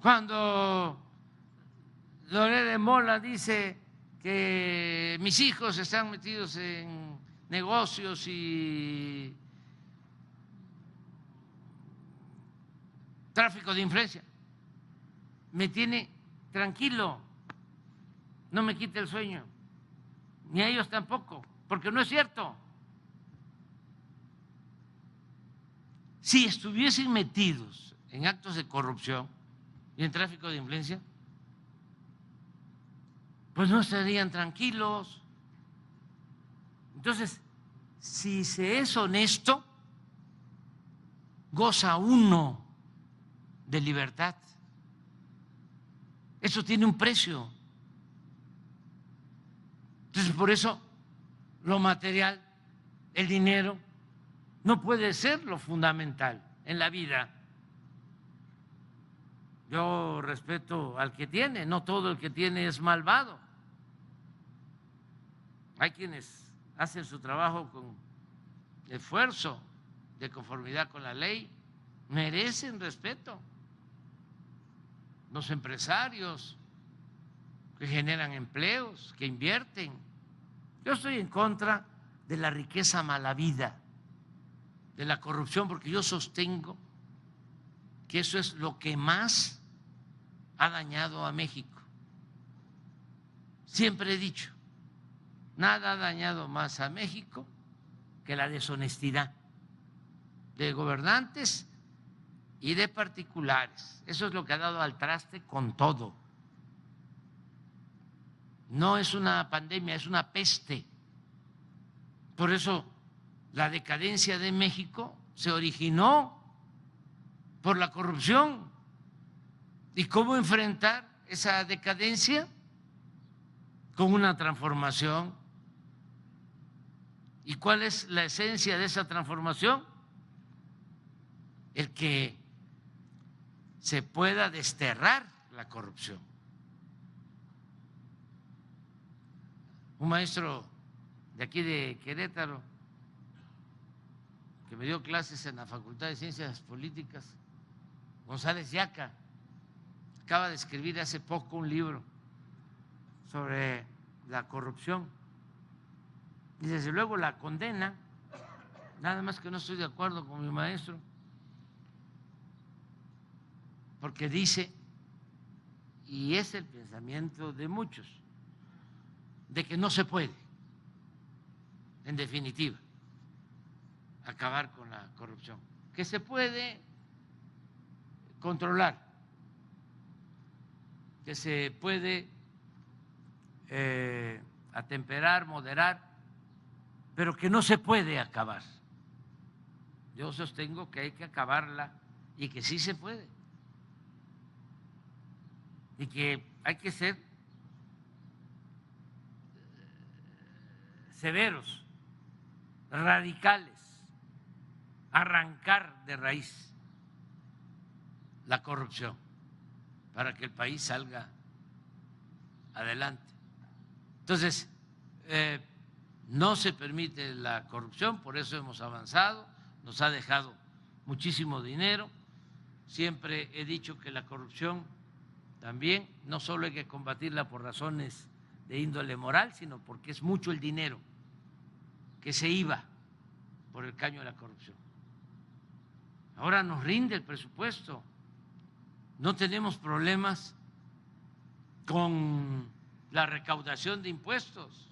Cuando Loré de Mola dice que mis hijos están metidos en negocios y tráfico de influencia, me tiene tranquilo, no me quita el sueño, ni a ellos tampoco, porque no es cierto. Si estuviesen metidos en actos de corrupción, y en tráfico de influencia, pues no estarían tranquilos. Entonces, si se es honesto, goza uno de libertad. Eso tiene un precio. Entonces, por eso lo material, el dinero, no puede ser lo fundamental en la vida. Yo respeto al que tiene, no todo el que tiene es malvado. Hay quienes hacen su trabajo con esfuerzo, de conformidad con la ley, merecen respeto. Los empresarios que generan empleos, que invierten. Yo estoy en contra de la riqueza mala vida, de la corrupción, porque yo sostengo que eso es lo que más ha dañado a México. Siempre he dicho, nada ha dañado más a México que la deshonestidad de gobernantes y de particulares. Eso es lo que ha dado al traste con todo. No es una pandemia, es una peste. Por eso la decadencia de México se originó por la corrupción ¿Y cómo enfrentar esa decadencia? Con una transformación. ¿Y cuál es la esencia de esa transformación? El que se pueda desterrar la corrupción. Un maestro de aquí de Querétaro, que me dio clases en la Facultad de Ciencias Políticas, González Yaca, acaba de escribir hace poco un libro sobre la corrupción. Y desde luego la condena, nada más que no estoy de acuerdo con mi maestro, porque dice, y es el pensamiento de muchos, de que no se puede, en definitiva, acabar con la corrupción, que se puede controlar que se puede eh, atemperar, moderar, pero que no se puede acabar. Yo sostengo que hay que acabarla y que sí se puede. Y que hay que ser eh, severos, radicales, arrancar de raíz la corrupción para que el país salga adelante. Entonces, eh, no se permite la corrupción, por eso hemos avanzado, nos ha dejado muchísimo dinero. Siempre he dicho que la corrupción también no solo hay que combatirla por razones de índole moral, sino porque es mucho el dinero que se iba por el caño de la corrupción. Ahora nos rinde el presupuesto no tenemos problemas con la recaudación de impuestos.